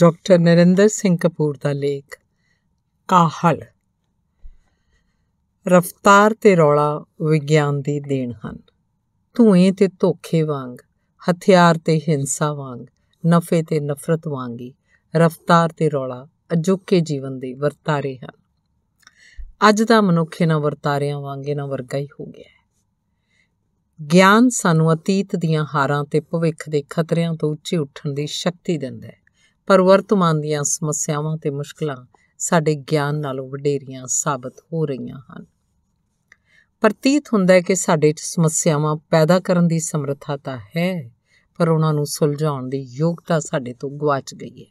doctor Narinder Singh Kapoor ਦਾ ਲੇਖ ਕਾਹਲ ਰਫਤਾਰ ਤੇ ਰੌਲਾ ਵਿਗਿਆਨ ਦੀ ਦੇਣ ਹਨ ਧੂਏ ਤੇ ਧੋਖੇ ਵਾਂਗ ਹਥਿਆਰ ਤੇ ਹਿੰਸਾ ਵਾਂਗ ਨਫੇ ਤੇ ਨਫ਼ਰਤ ਵਾਂਗੀ ਰਫਤਾਰ ਤੇ ਰੌਲਾ ਅਜੋਕੇ ਜੀਵਨ ਦੇ ਵਰਤਾਰੇ ਹਨ ਅੱਜ ਦਾ ਮਨੁੱਖ ਇਹਨਾਂ ਵਰਤਾਰਿਆਂ ਵਾਂਗ ਇਹਨਾਂ ਵਰਗਾ ਹੀ ਹੋ ਗਿਆ ਹੈ ਗਿਆਨ ਸਾਨੂੰ ਅਤੀਤ ਦੀਆਂ ਹਾਰਾਂ ਤੇ ਭਵਿੱਖ ਦੇ ਖਤਰਿਆਂ ਤੋਂ ਉੱਚੇ ਉੱਠਣ ਦੀ ਸ਼ਕਤੀ ਦਿੰਦਾ ਹੈ ਪਰ ਵਰਤਮਾਨ ਦੀਆਂ ਸਮੱਸਿਆਵਾਂ ਤੇ ਮੁਸ਼ਕਲਾਂ ਸਾਡੇ ਗਿਆਨ ਨਾਲੋਂ ਵਡੇਰੀਆਂ ਸਾਬਤ ਹੋ ਰਹੀਆਂ ਹਨ ਪ੍ਰਤੀਤ ਹੁੰਦਾ ਹੈ ਕਿ ਸਾਡੇ 'ਚ ਸਮੱਸਿਆਵਾਂ ਪੈਦਾ ਕਰਨ ਦੀ ਸਮਰੱਥਾ ਤਾਂ ਹੈ ਪਰ ਉਹਨਾਂ ਨੂੰ ਸੁਲਝਾਉਣ ਦੀ ਯੋਗਤਾ ਸਾਡੇ ਤੋਂ ਗਵਾਚ ਗਈ ਹੈ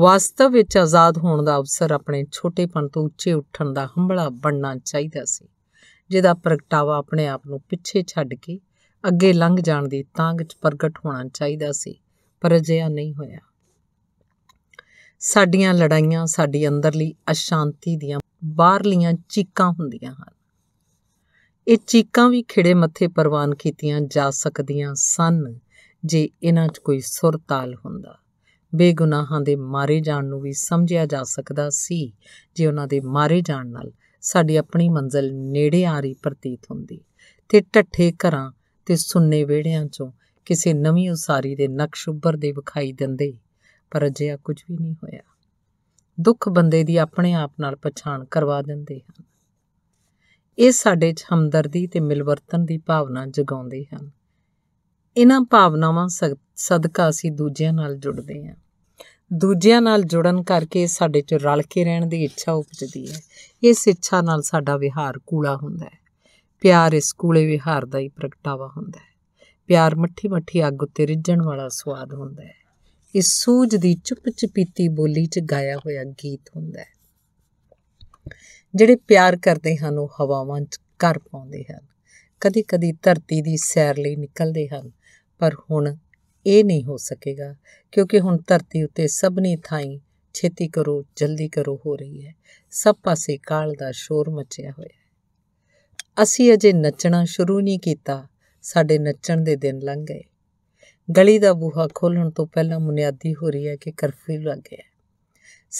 ਵਾਸਤਵ ਵਿੱਚ ਆਜ਼ਾਦ ਹੋਣ ਦਾ ਅਵਸਰ ਆਪਣੇ ਛੋਟੇਪਨ ਤੋਂ ਉੱਚੇ ਉੱਠਣ ਦਾ ਹੰਬਲਾ ਬਣਨਾ ਚਾਹੀਦਾ ਸੀ ਜਿਹਦਾ ਪ੍ਰਗਟਾਵਾ ਆਪਣੇ ਆਪ ਨੂੰ ਪਿੱਛੇ ਛੱਡ ਕੇ ਅੱਗੇ ਲੰਘ ਜਾਣ ਦੀ ਤਾਂਗ 'ਚ ਪ੍ਰਗਟ ਹੋਣਾ ਚਾਹੀਦਾ ਸੀ ਪਰ ਅਜਿਹਾ ਨਹੀਂ ਹੋਇਆ ਸਾਡੀਆਂ ਲੜਾਈਆਂ ਸਾਡੀ ਅੰਦਰਲੀ ਅਸ਼ਾਂਤੀ ਦੀਆਂ ਬਾਹਰਲੀਆਂ ਚੀਕਾਂ ਹੁੰਦੀਆਂ ਹਨ ਇਹ ਚੀਕਾਂ ਵੀ ਖਿੜੇ ਮੱਥੇ ਪ੍ਰਵਾਨ ਕੀਤੀਆਂ ਜਾ ਸਕਦੀਆਂ ਸਨ ਜੇ ਇਹਨਾਂ 'ਚ ਕੋਈ ਸੁਰ ਤਾਲ ਹੁੰਦਾ ਬੇਗੁਨਾਹਾਂ ਦੇ ਮਾਰੇ ਜਾਣ ਨੂੰ ਵੀ ਸਮਝਿਆ ਜਾ ਸਕਦਾ ਸੀ ਜੇ ਉਹਨਾਂ ਦੇ ਮਾਰੇ ਜਾਣ ਨਾਲ ਸਾਡੀ ਆਪਣੀ ਮੰਜ਼ਲ ਨੇੜੇ ਆ ਰਹੀ ਪ੍ਰਤੀਤ ਹੁੰਦੀ ਤੇ ਟੱਠੇ ਘਰਾਂ ਤੇ ਸੁੰਨੇ ਵਿਹੜਿਆਂ 'ਚੋਂ ਕਿਸੇ ਨਵੀਂ ਉਸਾਰੀ ਦੇ ਨਕਸ਼ ਉੱਭਰ ਦੇ ਵਿਖਾਈ ਦਿੰਦੇ ਪਰ ਅਜਿਹਾ ਕੁਝ ਵੀ ਨਹੀਂ ਹੋਇਆ ਦੁੱਖ ਬੰਦੇ ਦੀ ਆਪਣੇ ਆਪ ਨਾਲ ਪਛਾਣ ਕਰਵਾ ਦਿੰਦੇ ਹਨ ਇਹ ਸਾਡੇ 'ਚ ਹਮਦਰਦੀ ਤੇ ਮਿਲਵਰਤਨ ਦੀ ਭਾਵਨਾ ਜਗਾਉਂਦੇ ਹਨ ਇਹਨਾਂ ਭਾਵਨਾਵਾਂ ਸਦਕਾ ਅਸੀਂ ਦੂਜਿਆਂ ਨਾਲ ਜੁੜਦੇ ਹਾਂ ਦੂਜਿਆਂ ਨਾਲ ਜੁੜਨ ਕਰਕੇ ਸਾਡੇ 'ਚ ਰਲ ਕੇ ਰਹਿਣ ਦੀ ਇੱਛਾ ਉਪਜਦੀ ਹੈ ਇਸ ਇੱਛਾ ਨਾਲ ਸਾਡਾ ਵਿਹਾਰ ਕੂਲਾ ਹੁੰਦਾ ਹੈ ਪਿਆਰ ਇਸ ਕੂਲੇ ਵਿਹਾਰ ਦਾ ਹੀ ਪ੍ਰਗਟਾਵਾ ਹੁੰਦਾ ਹੈ ਪਿਆਰ ਮੱਠੀ ਮੱਠੀ ਅੱਗ ਉੱਤੇ ਰਿੱਝਣ ਵਾਲਾ ਸਵਾਦ ਹੁੰਦਾ ਹੈ ਇਸ ਸੂਝ ਦੀ ਚੁੱਪ ਚਪੀਤੀ ਬੋਲੀ 'ਚ ਗਾਇਆ ਹੋਇਆ ਗੀਤ ਹੁੰਦਾ ਹੈ ਜਿਹੜੇ ਪਿਆਰ ਕਰਦੇ ਹਨ ਉਹ ਹਵਾਵਾਂ 'ਚ ਘਰ ਪਾਉਂਦੇ ਹਨ ਕਦੀ-ਕਦੀ ਧਰਤੀ ਦੀ ਸੈਰ ਲਈ ਨਿਕਲਦੇ ਹਨ ਪਰ ਹੁਣ ਇਹ ਨਹੀਂ ਹੋ ਸਕੇਗਾ ਕਿਉਂਕਿ ਹੁਣ ਧਰਤੀ ਉੱਤੇ ਸਭਨੀ ਥਾਈ ਛੇਤੀ ਕਰੋ ਜਲਦੀ ਕਰੋ ਹੋ ਰਹੀ ਹੈ ਸਭ ਪਾਸੇ ਕਾਲ ਦਾ ਸ਼ੋਰ ਮਚਿਆ ਹੋਇਆ ਹੈ ਅਸੀਂ ਅਜੇ ਨੱਚਣਾ ਸ਼ੁਰੂ ਨਹੀਂ ਕੀਤਾ ਸਾਡੇ ਨੱਚਣ ਦੇ ਦਿਨ ਲੰਘ ਗਏ ਗਲੀ ਦਾ ਬੂਹਾ ਖੋਲਣ ਤੋਂ ਪਹਿਲਾਂ ਮੁਨਿਆਦੀ ਹੋ ਰਹੀ ਹੈ ਕਿ ਕਰਫਿਊ ਲੱਗ ਗਿਆ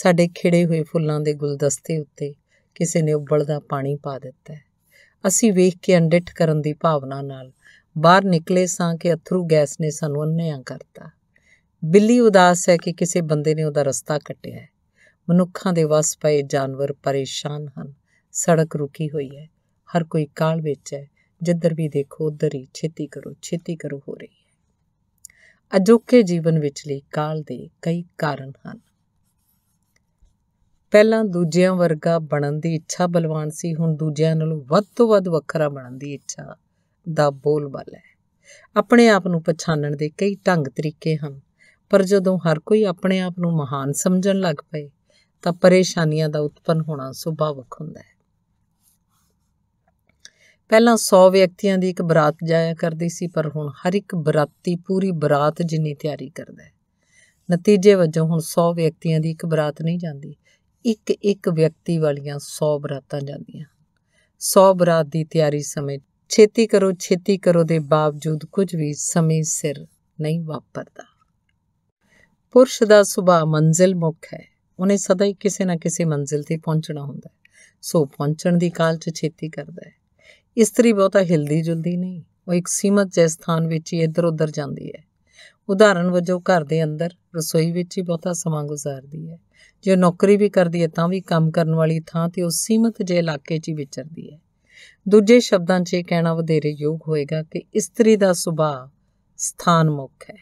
ਸਾਡੇ ਖਿੜੇ ਹੋਏ ਫੁੱਲਾਂ ਦੇ ਗੁਲਦਸਤੇ ਉੱਤੇ ਕਿਸੇ ਨੇ ਉਬਲਦਾ ਪਾਣੀ ਪਾ ਦਿੱਤਾ ਅਸੀਂ ਵੇਖ ਕੇ ਅੰਡਿਠ ਕਰਨ ਦੀ ਭਾਵਨਾ ਨਾਲ ਬਾਹਰ ਨਿਕਲੇ ਸਾਂ ਕਿ ਅਥਰੂ ਗੈਸ ਨੇ ਸਾਨੂੰ ਅੰਨਿਆਂ ਕਰਤਾ ਬਿੱਲੀ ਉਦਾਸ ਹੈ ਕਿ ਕਿਸੇ ਬੰਦੇ ਨੇ ਉਹਦਾ ਰਸਤਾ ਕੱਟਿਆ ਹੈ ਮਨੁੱਖਾਂ ਦੇ ਵਸ ਪਏ ਜਾਨਵਰ ਪਰੇਸ਼ਾਨ ਹਨ ਸੜਕ ਰੁਕੀ ਹੋਈ ਹੈ ਹਰ ਕੋਈ ਕਾਲ ਵਿੱਚ ਹੈ ਜਿੱਧਰ ਵੀ ਦੇਖੋ ਉਧਰ ਹੀ ਛੇਤੀ ਕਰੋ ਛੇਤੀ ਕਰੋ ਹੋ ਰਹੀ ਹੈ ਅਜੋਕੇ ਜੀਵਨ ਲਈ ਕਾਲ ਦੇ ਕਈ ਕਾਰਨ ਹਨ ਪਹਿਲਾਂ ਦੂਜਿਆਂ ਵਰਗਾ ਬਣਨ ਦੀ ਇੱਛਾ ਬਲਵਾਨ ਸੀ ਹੁਣ ਦੂਜਿਆਂ ਨਾਲੋਂ ਵੱਧ ਤੋਂ ਵੱਧ ਵੱਖਰਾ ਬਣਨ ਦੀ ਇੱਛਾ ਦਾ ਬੋਲਬਾਲ ਹੈ ਆਪਣੇ ਆਪ ਨੂੰ ਪਛਾਣਨ ਦੇ ਕਈ ਢੰਗ ਤਰੀਕੇ ਹਨ ਪਰ ਜਦੋਂ ਹਰ ਕੋਈ ਆਪਣੇ ਆਪ ਨੂੰ ਮਹਾਨ ਸਮਝਣ ਲੱਗ ਪਏ ਤਾਂ ਪਰੇਸ਼ਾਨੀਆਂ ਦਾ ਉਤਪਨ ਹੋਣਾ ਸੁਭਾਵਕ ਹੁੰਦਾ ਹੈ ਪਹਿਲਾਂ 100 ਵਿਅਕਤੀਆਂ ਦੀ ਇੱਕ ਬਰਾਤ ਜਾਇਆ ਕਰਦੀ ਸੀ ਪਰ ਹੁਣ ਹਰ ਇੱਕ ਬਰਾਤੀ ਪੂਰੀ ਬਰਾਤ ਜਿੰਨੀ ਤਿਆਰੀ ਕਰਦਾ ਹੈ ਨਤੀਜੇ ਵਜੋਂ ਹੁਣ 100 ਵਿਅਕਤੀਆਂ ਦੀ ਇੱਕ ਬਰਾਤ ਨਹੀਂ ਜਾਂਦੀ ਇੱਕ ਇੱਕ ਵਿਅਕਤੀ ਵਾਲੀਆਂ 100 ਬਰਾਤਾਂ ਜਾਂਦੀਆਂ 100 ਬਰਾਤ ਦੀ ਤਿਆਰੀ ਸਮੇਂ ਛੇਤੀ ਕਰੋ ਛੇਤੀ ਕਰੋ ਦੇ ਬਾਵਜੂਦ ਕੁਝ ਵੀ ਸਮੇਂ ਸਿਰ ਨਹੀਂ ਵਾਪਰਦਾ ਪੁਰਸ਼ ਦਾ ਸੁਭਾਅ ਮੰਜ਼ਿਲ ਮੁਖ ਹੈ ਉਹਨੇ ਸਦਾ ਹੀ ਕਿਸੇ ਨਾ ਕਿਸੇ ਮੰਜ਼ਿਲ ਤੇ ਪਹੁੰਚਣਾ ਹੁੰਦਾ ਹੈ ਸੋ ਪਹੁੰਚਣ ਦੀ ਕਾਲ 'ਚ ਛੇਤੀ ਕਰਦਾ ਹੈ ਇਸਤਰੀ ਬਹੁਤਾ ਹਿਲਦੀ ਜੁਲਦੀ ਨਹੀਂ ਉਹ ਇੱਕ ਸੀਮਤ ਜਿਹੇ ਸਥਾਨ ਵਿੱਚ ਹੀ ਇੱਧਰ ਉੱਧਰ ਜਾਂਦੀ ਹੈ ਉਦਾਹਰਣ ਵਜੋਂ ਘਰ ਦੇ ਅੰਦਰ ਰਸੋਈ ਵਿੱਚ ਹੀ ਬਹੁਤਾ ਸਮਾਂ ਗੁਜ਼ਾਰਦੀ ਹੈ ਜੇ ਨੌਕਰੀ ਵੀ ਕਰਦੀ ਹੈ ਤਾਂ ਵੀ ਕੰਮ ਕਰਨ ਵਾਲੀ ਥਾਂ ਤੇ ਉਹ ਸੀਮਤ ਜਿਹੇ ਇਲਾਕੇ 'ਚ ਹੀ ਵਿਚਰਦੀ ਹੈ ਦੂਜੇ ਸ਼ਬਦਾਂ 'ਚ ਇਹ ਕਹਿਣਾ ਵਧੇਰੇ ਯੋਗ ਹੋਏਗਾ ਕਿ ਇਸਤਰੀ ਦਾ ਸੁਭਾਅ ਸਥਾਨ ਮੁੱਖ ਹੈ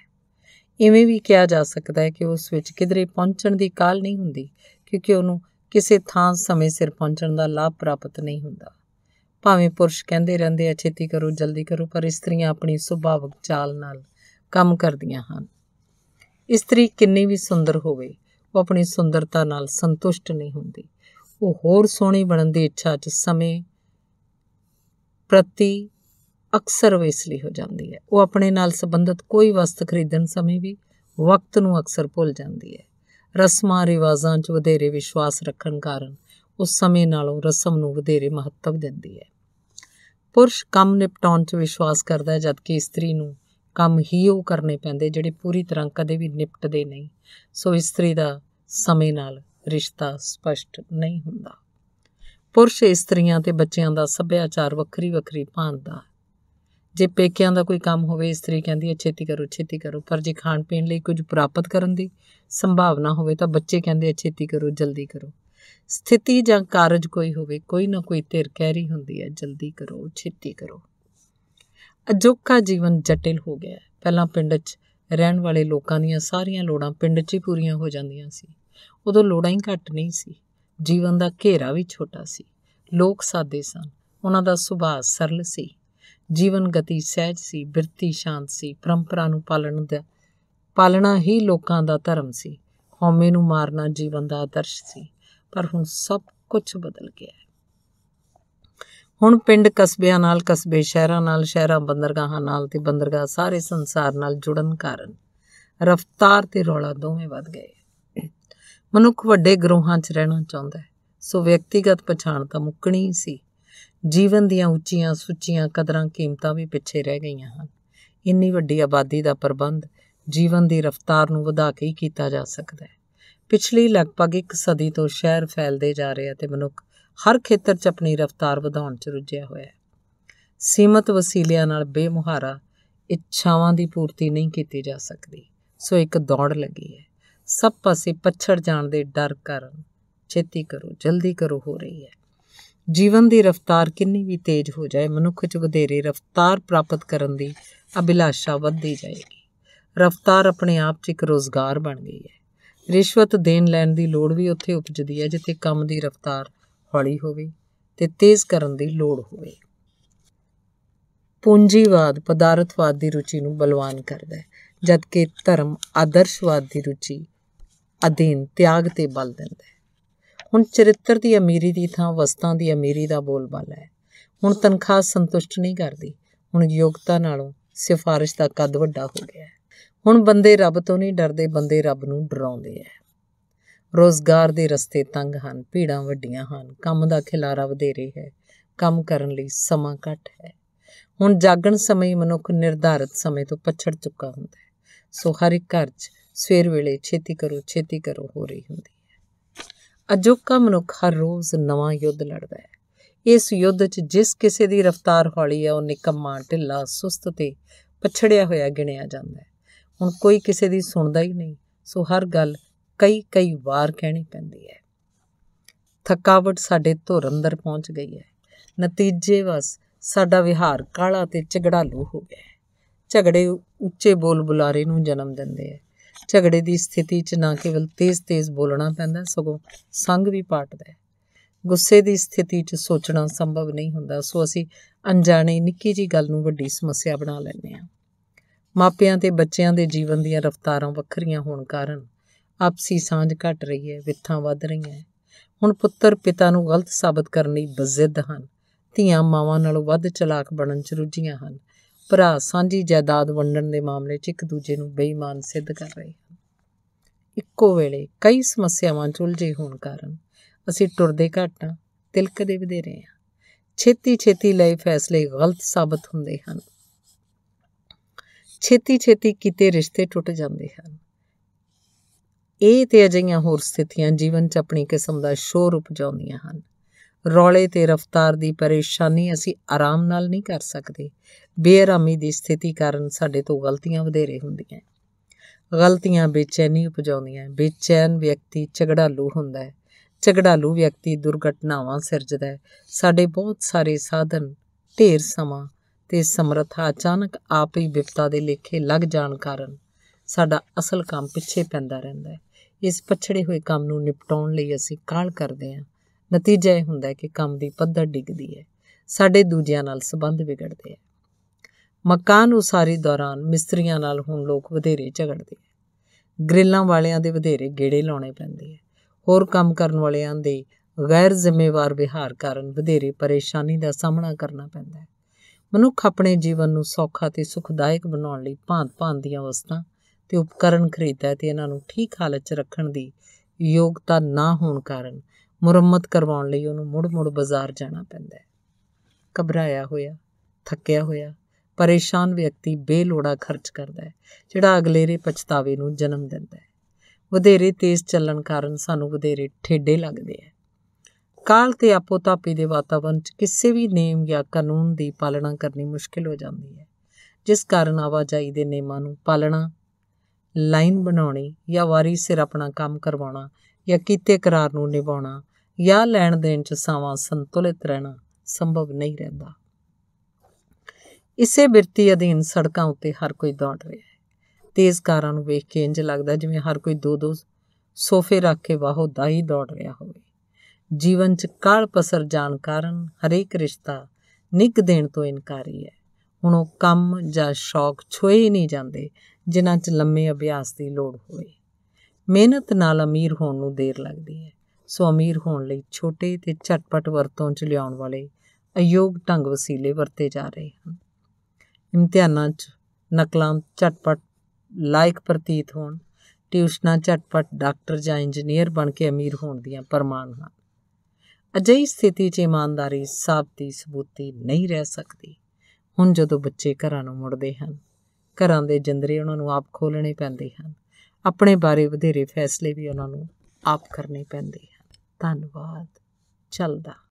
ਇਵੇਂ ਵੀ ਕਿਹਾ ਜਾ ਸਕਦਾ ਹੈ ਕਿ ਉਸ ਵਿੱਚ ਕਿਧਰੇ ਪਹੁੰਚਣ ਦੀ ਕਾਲ ਨਹੀਂ ਹੁੰਦੀ ਕਿਉਂਕਿ ਉਹਨੂੰ ਕਿਸੇ ਥਾਂ ਸਮੇਂ ਸਿਰ ਪਹੁੰਚਣ ਦਾ ਲਾਭ ਪ੍ਰਾਪਤ ਨਹੀਂ ਹੁੰਦਾ ਭਾਵੇਂ ਪੁਰਸ਼ ਕਹਿੰਦੇ ਰਹਿੰਦੇ ਆ ਛੇਤੀ ਕਰੋ ਜਲਦੀ ਕਰੋ ਪਰ ਇਸਤਰੀਆਂ ਆਪਣੀ ਸੁਭਾਵਕ ਚਾਲ ਨਾਲ ਕੰਮ ਕਰਦੀਆਂ ਹਨ ਇਸਤਰੀ ਕਿੰਨੀ ਵੀ ਸੁੰਦਰ ਹੋਵੇ ਉਹ ਆਪਣੀ ਸੁੰਦਰਤਾ ਨਾਲ ਸੰਤੁਸ਼ਟ ਨਹੀਂ ਹੁੰਦੀ ਉਹ ਹੋਰ ਸੋਹਣੀ ਬਣਨ ਦੀ ਇੱਛਾ 'ਚ ਸਮੇਂ ਪ੍ਰਤੀ ਅਕਸਰ ਵੇਸਲੀ ਹੋ ਜਾਂਦੀ ਹੈ ਉਹ ਆਪਣੇ ਨਾਲ ਸੰਬੰਧਿਤ ਕੋਈ ਵਸਤ ਖਰੀਦਣ ਸਮੇਂ ਵੀ ਵਕਤ ਨੂੰ ਅਕਸਰ ਭੁੱਲ ਜਾਂਦੀ ਹੈ ਰਸਮਾਂ ਰਿਵਾਜ਼ਾਂ 'ਚ ਵਧੇਰੇ ਵਿਸ਼ਵਾਸ ਰੱਖਣ ਕਾਰਨ ਉਸ ਸਮੇਂ ਨਾਲੋਂ ਰਸਮ ਨੂੰ ਵਧੇਰੇ ਮਹੱਤਵ ਦਿੰਦੀ ਹੈ ਪੁਰਸ਼ ਕੰਮ ਨਿਪਟਾਉਣ 'ਚ ਵਿਸ਼ਵਾਸ ਕਰਦਾ ਹੈ ਜਦਕਿ ਇਸਤਰੀ ਨੂੰ ਕੰਮ ਹੀ ਉਹ ਕਰਨੇ ਪੈਂਦੇ ਜਿਹੜੇ ਪੂਰੀ ਤਰ੍ਹਾਂ ਕਦੇ ਵੀ ਨਿਪਟਦੇ ਨਹੀਂ ਸੋ ਇਸਤਰੀ ਦਾ ਸਮੇਂ ਨਾਲ ਰਿਸ਼ਤਾ ਸਪਸ਼ਟ ਨਹੀਂ ਹੁੰਦਾ ਪੁਰਸ਼ ਇਸਤਰੀਆਂ ਤੇ ਬੱਚਿਆਂ ਦਾ ਸੱਭਿਆਚਾਰ ਵੱਖਰੀ ਵੱਖਰੀ ਭਾਂਦਾ ਜੇ ਪੇਕਿਆਂ ਦਾ ਕੋਈ ਕੰਮ ਹੋਵੇ ਇਸਤਰੀ ਕਹਿੰਦੀ ਹੈ ਛੇਤੀ ਕਰੋ ਛੇਤੀ ਕਰੋ ਪਰ ਜੇ ਖਾਣ ਪੀਣ ਲਈ ਕੁਝ ਪ੍ਰਾਪਤ ਕਰਨ ਦੀ ਸੰਭਾਵਨਾ ਹੋਵੇ ਤਾਂ ਬੱਚੇ ਕਹਿੰਦੇ ਛੇਤੀ ਕਰੋ ਜਲਦੀ ਕਰੋ ਸਥਿਤੀ ਜਾਂ ਕਾਰਜ ਕੋਈ ਹੋਵੇ ਕੋਈ ਨਾ ਕੋਈ ਧਿਰ ਕਹਿ ਰਹੀ ਹੁੰਦੀ ਹੈ ਜਲਦੀ ਕਰੋ ਛੇਤੀ ਕਰੋ ਅਜੋਕਾ ਜੀਵਨ ਜਟਿਲ ਹੋ ਗਿਆ ਹੈ ਪਹਿਲਾਂ ਪਿੰਡ 'ਚ ਰਹਿਣ ਵਾਲੇ ਲੋਕਾਂ ਦੀਆਂ ਸਾਰੀਆਂ ਲੋੜਾਂ ਪਿੰਡ 'ਚ ਹੀ ਪੂਰੀਆਂ ਹੋ ਜਾਂਦੀਆਂ ਸੀ ਉਦੋਂ ਲੋੜਾਂ ਹੀ ਘੱਟ ਨਹੀਂ ਸੀ ਜੀਵਨ ਦਾ ਘੇਰਾ ਵੀ ਛੋਟਾ ਸੀ ਲੋਕ ਸਾਦੇ ਸਨ ਉਹਨਾਂ ਦਾ ਸੁਭਾਅ ਸਰਲ ਸੀ ਜੀਵਨ ਗਤੀ ਸਹਿਜ ਸੀ ਬਿਰਤੀ ਸ਼ਾਂਤ ਸੀ ਪਰੰਪਰਾ ਨੂੰ ਪਾਲਣ ਦਾ ਪਾਲਣਾ ਹੀ ਲੋਕਾਂ ਦਾ ਧਰਮ ਸੀ ਹਉਮੈ ਨੂੰ ਮਾਰਨਾ ਜੀਵਨ ਦਾ ਆਦਰਸ਼ ਸੀ ਪਰ ਹੁਣ ਸਭ ਕੁਝ ਬਦਲ ਗਿਆ ਹੈ ਹੁਣ ਪਿੰਡ ਕਸਬਿਆਂ ਨਾਲ ਕਸਬੇ ਸ਼ਹਿਰਾਂ ਨਾਲ ਸ਼ਹਿਰਾਂ ਬੰਦਰਗਾਹਾਂ ਨਾਲ ਤੇ ਬੰਦਰਗਾਹ ਸਾਰੇ ਸੰਸਾਰ ਨਾਲ ਜੁੜਨ ਕਾਰਨ ਰਫ਼ਤਾਰ ਤੇ ਰੌਲਾ ਦੋਵੇਂ ਵੱਧ ਗਏ ਮਨੁੱਖ ਵੱਡੇ ਗਰੋਹਾਂ 'ਚ ਰਹਿਣਾ ਚਾਹੁੰਦਾ ਹੈ ਸੋ ਵਿਅਕਤੀਗਤ ਪਛਾਣ ਤਾਂ ਮੁੱਕਣੀ ਸੀ ਜੀਵਨ ਦੀਆਂ ਉੱਚੀਆਂ ਸੁੱਚੀਆਂ ਕਦਰਾਂ ਕੀਮਤਾਂ ਵੀ ਪਿੱਛੇ ਰਹਿ ਗਈਆਂ ਹਨ ਇੰਨੀ ਵੱਡੀ ਆਬਾਦੀ ਦਾ ਪ੍ਰਬੰਧ ਜੀਵਨ ਦੀ ਰਫ਼ਤਾਰ ਨੂੰ ਵਧਾ ਕੇ ਹੀ ਕੀਤਾ ਜਾ ਸਕਦਾ ਹੈ ਪਿਛਲੀ ਲਗਭਗ ਇੱਕ ਸਦੀ ਤੋਂ ਸ਼ਹਿਰ ਫੈਲਦੇ ਜਾ ਰਿਹਾ ਤੇ ਮਨੁੱਖ ਹਰ ਖੇਤਰ 'ਚ ਆਪਣੀ ਰਫ਼ਤਾਰ ਵਧਾਉਣ 'ਚ ਰੁੱਝਿਆ ਹੋਇਆ ਹੈ ਸੀਮਤ ਵਸੀਲਿਆਂ ਨਾਲ ਬੇਮੁਹਾਰਾ ਇੱਛਾਵਾਂ ਦੀ ਪੂਰਤੀ ਨਹੀਂ ਕੀਤੀ ਜਾ ਸਕਦੀ ਸੋ ਇੱਕ ਦੌੜ ਲੱਗੀ ਹੈ ਸਭ ਪਾਸੇ ਪਛੜ ਜਾਣ ਦੇ ਡਰ ਕਾਰਨ ਛੇਤੀ ਕਰੋ ਜਲਦੀ ਕਰੋ ਹੋ ਰਹੀ ਹੈ ਜੀਵਨ ਦੀ ਰਫ਼ਤਾਰ ਕਿੰਨੀ ਵੀ ਤੇਜ਼ ਹੋ ਜਾਏ ਮਨੁੱਖ 'ਚ ਵਧੇਰੇ ਰਫ਼ਤਾਰ ਪ੍ਰਾਪਤ ਕਰਨ ਦੀ ਅਭਿਲਾਸ਼ਾ ਵੱਧਦੀ ਜਾਏਗੀ ਰਫ਼ਤਾਰ ਆਪਣੇ ਆਪ 'ਚ ਇੱਕ ਰੋਜ਼ਗਾਰ ਬਣ ਗਈ ਹੈ ਰਿਸ਼ਵਤ ਦੇਣ ਲੈਣ ਦੀ ਲੋੜ ਵੀ ਉੱਥੇ ਉਪਜਦੀ ਹੈ ਜਿੱਥੇ ਕੰਮ ਦੀ ਰਫ਼ਤਾਰ ਹੌਲੀ ਹੋਵੇ ਤੇ ਤੇਜ਼ ਕਰਨ ਦੀ ਲੋੜ ਹੋਵੇ ਪੂੰਜੀਵਾਦ ਪਦਾਰਥਵਾਦ ਦੀ ਰੁਚੀ ਨੂੰ ਬਲਵਾਨ ਕਰਦਾ ਹੈ ਜਦਕਿ ਧਰਮ ਆਦਰਸ਼ਵਾਦ ਦੀ ਰੁਚੀ ਅਧੀਨ ਤਿਆਗ ਤੇ ਬਲ ਦਿੰਦਾ ਹੈ ਹੁਣ ਚਰਿੱਤਰ ਦੀ ਅਮੀਰੀ ਦੀ ਥਾਂ ਵਸਤਾਂ ਦੀ ਅਮੀਰੀ ਦਾ ਬੋਲਬਾਲਾ ਹੈ ਹੁਣ ਤਨਖਾਹ ਸੰਤੁਸ਼ਟ ਨਹੀਂ ਕਰਦੀ ਹੁਣ ਯੋਗਤਾ ਨਾਲੋਂ ਸਿਫਾਰਿਸ਼ ਦਾ ਕੱਦ ਵੱਡਾ ਹੋ ਗਿਆ ਹੈ ਹੁਣ ਬੰਦੇ ਰੱਬ ਤੋਂ ਨਹੀਂ ਡਰਦੇ ਬੰਦੇ ਰੱਬ ਨੂੰ ਡਰਾਉਂਦੇ ਐ ਰੋਜ਼ਗਾਰ ਦੇ ਰਸਤੇ ਤੰਗ ਹਨ ਭੀੜਾਂ ਵੱਡੀਆਂ ਹਨ ਕੰਮ ਦਾ ਖਿਲਾਰਾ ਵਧੇਰੇ ਹੈ ਕੰਮ ਕਰਨ ਲਈ ਸਮਾਂ ਘੱਟ ਹੈ ਹੁਣ ਜਾਗਣ ਸਮੇਂ ਮਨੁੱਖ ਨਿਰਧਾਰਿਤ ਸਮੇਂ ਤੋਂ ਪਛੜ ਚੁੱਕਾ ਹੁੰਦਾ ਹੈ ਸੋ ਹਰ ਇੱਕ ਘਰ 'ਚ ਸਵੇਰ ਵੇਲੇ ਛੇਤੀ ਕਰੋ ਛੇਤੀ ਕਰੋ ਹੋ ਰਹੀ ਹੁੰਦੀ ਹੈ ਅਜੋਕਾ ਮਨੁੱਖ ਹਰ ਰੋਜ਼ ਨਵਾਂ ਯੁੱਧ ਲੜਦਾ ਹੈ ਇਸ ਯੁੱਧ 'ਚ ਜਿਸ ਕਿਸੇ ਦੀ ਰਫ਼ਤਾਰ ਹੌਲੀ ਹੈ ਉਹ ਨਿਕੰਮਾ ਢਿੱਲਾ ਸੁਸਤ ਤੇ ਪਛੜਿਆ ਹੋਇਆ ਗਿਣਿਆ ਜਾਂਦਾ ਹੈ ਹੁਣ ਕੋਈ ਕਿਸੇ ਦੀ ਸੁਣਦਾ ਹੀ ਨਹੀਂ ਸੋ ਹਰ ਗੱਲ ਕਈ ਕਈ ਵਾਰ ਕਹਿਣੀ ਪੈਂਦੀ ਹੈ ਥਕਾਵਟ ਸਾਡੇ ਧੁਰ ਅੰਦਰ ਪਹੁੰਚ ਗਈ ਹੈ ਨਤੀਜੇ ਵਸ ਸਾਡਾ ਵਿਹਾਰ ਕਾਲਾ ਤੇ ਝਗੜਾਲੂ ਹੋ ਗਿਆ ਹੈ ਝਗੜੇ ਉੱਚੇ ਬੋਲ ਬੁਲਾਰੇ ਨੂੰ ਜਨਮ ਦਿੰਦੇ ਹੈ ਝਗੜੇ ਦੀ ਸਥਿਤੀ 'ਚ ਨਾ ਕੇਵਲ ਤੇਜ਼-ਤੇਜ਼ ਬੋਲਣਾ ਪੈਂਦਾ ਸਗੋਂ ਸੰਗ ਵੀ ਪਾਟਦਾ ਹੈ ਗੁੱਸੇ ਦੀ ਸਥਿਤੀ 'ਚ ਸੋਚਣਾ ਸੰਭਵ ਨਹੀਂ ਹੁੰਦਾ ਸੋ ਅਸੀਂ ਅਣਜਾਣੇ ਨਿੱਕੀ ਜੀ ਗੱਲ ਨੂੰ ਵੱਡੀ ਸਮੱਸਿਆ ਬਣਾ ਲੈਂਦੇ ਹਾਂ ਮਾਪਿਆਂ ਤੇ ਬੱਚਿਆਂ ਦੇ ਜੀਵਨ ਦੀਆਂ ਰਫ਼ਤਾਰਾਂ ਵੱਖਰੀਆਂ ਹੋਣ ਕਾਰਨ ਆਪਸੀ ਸਾਂਝ ਘਟ ਰਹੀ ਹੈ ਵਿਥਾਂ ਵੱਧ ਰਹੀਆਂ ਹੁਣ ਪੁੱਤਰ ਪਿਤਾ ਨੂੰ ਗਲਤ ਸਾਬਤ ਕਰਨ ਲਈ ਬਜ਼ਿੱਦ ਹਨ ਧੀਆਂ ਮਾਵਾਂ ਨਾਲੋਂ ਵੱਧ ਚਲਾਕ ਬਣਨ 'ਚ ਰੁੱਝੀਆਂ ਹਨ ਭਰਾ ਸਾਂਝੀ ਜਾਇਦਾਦ ਵੰਡਣ ਦੇ ਮਾਮਲੇ 'ਚ ਇੱਕ ਦੂਜੇ ਨੂੰ ਬੇਈਮਾਨ ਸਿੱਧ ਕਰ ਰਹੇ ਹਨ ਇੱਕੋ ਵੇਲੇ ਕਈ ਸਮੱਸਿਆਵਾਂ ਚੁਲਝੇ ਹੋਣ ਕਾਰਨ ਅਸੀਂ ਟੁਰਦੇ ਘੱਟ ਹਾਂ ਤਿਲਕਦੇ ਵਧੇਰੇ ਹਾਂ ਛੇਤੀ ਛੇਤੀ ਲਈ ਫੈਸਲੇ ਗਲਤ ਸਾਬਤ ਹੁੰਦੇ ਹਨ ਛੇਤੀ ਛੇਤੀ ਕੀਤੇ ਰਿਸ਼ਤੇ ਟੁੱਟ ਜਾਂਦੇ ਹਨ ਇਹ ਤੇ ਅਜਿਹੀਆਂ ਹੋਰ ਸਥਿਤੀਆਂ ਜੀਵਨ 'ਚ ਆਪਣੀ ਕਿਸਮ ਦਾ ਸ਼ੋਰ ਉਪਜਾਉਂਦੀਆਂ ਹਨ ਰੌਲੇ ਤੇ ਰਫ਼ਤਾਰ ਦੀ ਪਰੇਸ਼ਾਨੀ ਅਸੀਂ ਆਰਾਮ ਨਾਲ ਨਹੀਂ ਕਰ ਸਕਦੇ ਬੇਅਰਾਮੀ ਦੀ ਸਥਿਤੀ ਕਾਰਨ ਸਾਡੇ ਤੋਂ ਗਲਤੀਆਂ ਵਧੇਰੇ ਹੁੰਦੀਆਂ ਹਨ ਗਲਤੀਆਂ ਬੇਚੈਨੀ ਉਪਜਾਉਂਦੀਆਂ ਬੇਚੈਨ ਵਿਅਕਤੀ ਝਗੜਾਲੂ ਹੁੰਦਾ ਹੈ ਝਗੜਾਲੂ ਵਿਅਕਤੀ ਦੁਰਘਟਨਾਵਾਂ ਸਿਰਜਦਾ ਹੈ ਸਾਡੇ ਬਹੁਤ ਸਾਰੇ ਸਾਧਨ ਢੇਰ ਸਮਾਂ ਤੇ ਸਮਰਥਾ ਅਚਾਨਕ ਆਪ ਹੀ ਵਿਪਤਾ ਦੇ ਲੇਖੇ ਲੱਗ ਜਾਣ ਕਾਰਨ ਸਾਡਾ ਅਸਲ ਕੰਮ ਪਿੱਛੇ ਪੈਂਦਾ ਰਹਿੰਦਾ ਹੈ ਇਸ ਪਛੜੇ ਹੋਏ ਕੰਮ ਨੂੰ ਨਿਪਟਾਉਣ ਲਈ ਅਸੀਂ ਕਾਹਲ ਕਰਦੇ ਹਾਂ ਨਤੀਜਾ ਇਹ ਹੁੰਦਾ ਹੈ ਕਿ ਕੰਮ ਦੀ ਪੱਧਰ ਡਿੱਗਦੀ ਹੈ ਸਾਡੇ ਦੂਜਿਆਂ ਨਾਲ ਸੰਬੰਧ ਵਿਗੜਦੇ ਹੈ ਮਕਾਨ ਉਸਾਰੀ ਦੌਰਾਨ ਮਿਸਤਰੀਆਂ ਨਾਲ ਹੁਣ ਲੋਕ ਵਧੇਰੇ ਝਗੜਦੇ ਹੈ ਗ੍ਰਿਲਾਂ ਵਾਲਿਆਂ ਦੇ ਵਧੇਰੇ ਗੇੜੇ ਲਾਉਣੇ ਪੈਂਦੇ ਹੈ ਹੋਰ ਕੰਮ ਕਰਨ ਵਾਲਿਆਂ ਦੇ ਗੈਰ ਜ਼ਿੰਮੇਵਾਰ ਵਿਹਾਰ ਕਾਰਨ ਵਧੇਰੇ ਪਰੇਸ਼ਾਨੀ ਦਾ ਸਾਹਮਣਾ ਕਰਨਾ ਪੈਂਦਾ ਹੈ ਮਨੁੱਖ ਆਪਣੇ ਜੀਵਨ ਨੂੰ ਸੌਖਾ ਤੇ ਸੁਖਦਾਇਕ ਬਣਾਉਣ ਲਈ ਭਾਂਤ-ਭਾਂਤ ਦੀਆਂ ਵਸਤਾਂ ਤੇ ਉਪਕਰਨ ਖਰੀਦਦਾ ਹੈ ਤੇ ਇਹਨਾਂ ਨੂੰ ਠੀਕ ਹਾਲਤ 'ਚ ਰੱਖਣ ਦੀ ਯੋਗਤਾ ਨਾ ਹੋਣ ਕਾਰਨ ਮੁਰੰਮਤ ਕਰਵਾਉਣ ਲਈ ਉਹਨੂੰ ਮੁੜ-ਮੁੜ ਬਾਜ਼ਾਰ ਜਾਣਾ ਪੈਂਦਾ ਹੈ ਘਬਰਾਇਆ ਹੋਇਆ ਥੱਕਿਆ ਹੋਇਆ ਪਰੇਸ਼ਾਨ ਵਿਅਕਤੀ ਬੇਲੋੜਾ ਖਰਚ ਕਰਦਾ ਹੈ ਜਿਹੜਾ ਅਗਲੇਰੇ ਪਛਤਾਵੇ ਨੂੰ ਜਨਮ ਦਿੰਦਾ ਹੈ ਵਧੇਰੇ ਤੇਜ਼ ਚੱਲਣ ਕਾਰਨ ਸਾਨੂੰ ਵਧੇਰੇ ਠੇਡੇ ਲੱਗਦੇ ਆ ਕਾਲ ਤੇ ਆਪੋ ਤਾਪੀ ਦੇ ਵਾਤਾਵਰਣ 'ਚ ਕਿਸੇ ਵੀ ਨਿਯਮ ਜਾਂ ਕਾਨੂੰਨ ਦੀ ਪਾਲਣਾ ਕਰਨੀ ਮੁਸ਼ਕਿਲ ਹੋ ਜਾਂਦੀ ਹੈ ਜਿਸ ਕਾਰਨ ਆਵਾਜਾਈ ਦੇ ਨਿਯਮਾਂ ਨੂੰ ਪਾਲਣਾ ਲਾਈਨ ਬਣਾਉਣੀ ਜਾਂ ਵਾਰੀ ਸਿਰ ਆਪਣਾ ਕੰਮ ਕਰਵਾਉਣਾ ਜਾਂ ਕੀਤੇ ਕਰਾਰ ਨੂੰ ਨਿਭਾਉਣਾ ਜਾਂ ਲੈਣ ਦੇਣ 'ਚ ਸਾਵਾਂ ਸੰਤੁਲਿਤ ਰਹਿਣਾ ਸੰਭਵ ਨਹੀਂ ਰਹਿੰਦਾ ਇਸੇ ਬਿਰਤੀ ਅਧੀਨ ਸੜਕਾਂ ਉੱਤੇ ਹਰ ਕੋਈ ਦੌੜ ਰਿਹਾ ਹੈ ਤੇਜ਼ ਕਾਰਾਂ ਨੂੰ ਵੇਖ ਕੇ ਇੰਜ ਲੱਗਦਾ ਜਿਵੇਂ ਹਰ ਕੋਈ ਦੋ ਦੋ ਸੋਫੇ ਰੱਖ ਕੇ ਵਾਹੋ ਦਾਈ ਦੌੜ ਰਿਹਾ ਹੋਵੇ ਜੀਵਨ 'ਚ ਕਾਲ ਪਸਰ ਜਾਣ ਕਾਰਨ ਹਰੇਕ ਰਿਸ਼ਤਾ ਨਿੱਗ ਦੇਣ ਤੋਂ ਇਨਕਾਰੀ ਹੈ ਹੁਣ ਉਹ ਕੰਮ ਜਾਂ ਸ਼ੌਕ ਛੋਏ ਨਹੀਂ ਜਾਂਦੇ ਜਿਨ੍ਹਾਂ 'ਚ ਲੰਮੇ ਅਭਿਆਸ ਦੀ ਲੋੜ ਹੋਵੇ ਮਿਹਨਤ ਨਾਲ ਅਮੀਰ ਹੋਣ ਨੂੰ ਦੇਰ ਲੱਗਦੀ ਹੈ ਸੋ ਅਮੀਰ ਹੋਣ ਲਈ ਛੋਟੇ ਤੇ ਝਟਪਟ ਵਰਤੋਂ 'ਚ ਲਿਆਉਣ ਵਾਲੇ ਅਯੋਗ ਢੰਗ ਵਸੀਲੇ ਵਰਤੇ ਜਾ ਰਹੇ ਹਨ ਇਮਤਿਹਾਨਾਂ 'ਚ ਨਕਲਾਂ ਝਟਪਟ ਲਾਇਕ ਪ੍ਰਤੀਤ ਹੋਣ ਟਿਊਸ਼ਨਾਂ ਝਟਪਟ ਡਾਕਟਰ ਜਾਂ ਇੰਜੀਨੀਅਰ ਬਣ ਕੇ ਅਮੀਰ ਹੋਣ ਦੀਆਂ ਪਰਮਾਨ ਹਨ ਅਜਿਹੀ ਸਥਿਤੀ 'ਚ ਇਮਾਨਦਾਰੀ ਸਾਬਤੀ ਸਬੂਤੀ ਨਹੀਂ ਰਹਿ ਸਕਦੀ ਹੁਣ ਜਦੋਂ ਬੱਚੇ ਘਰਾਂ ਨੂੰ ਮੁੜਦੇ ਹਨ ਘਰਾਂ ਦੇ ਜੰਦਰੇ ਉਹਨਾਂ ਨੂੰ ਆਪ ਖੋਲਣੇ ਪੈਂਦੇ ਹਨ ਆਪਣੇ ਬਾਰੇ ਵਧੇਰੇ ਫੈਸਲੇ ਵੀ ਉਹਨਾਂ ਨੂੰ ਆਪ ਕਰਨੇ ਪੈਂਦੇ ਹਨ ਧੰਨਵਾਦ ਚੱਲਦਾ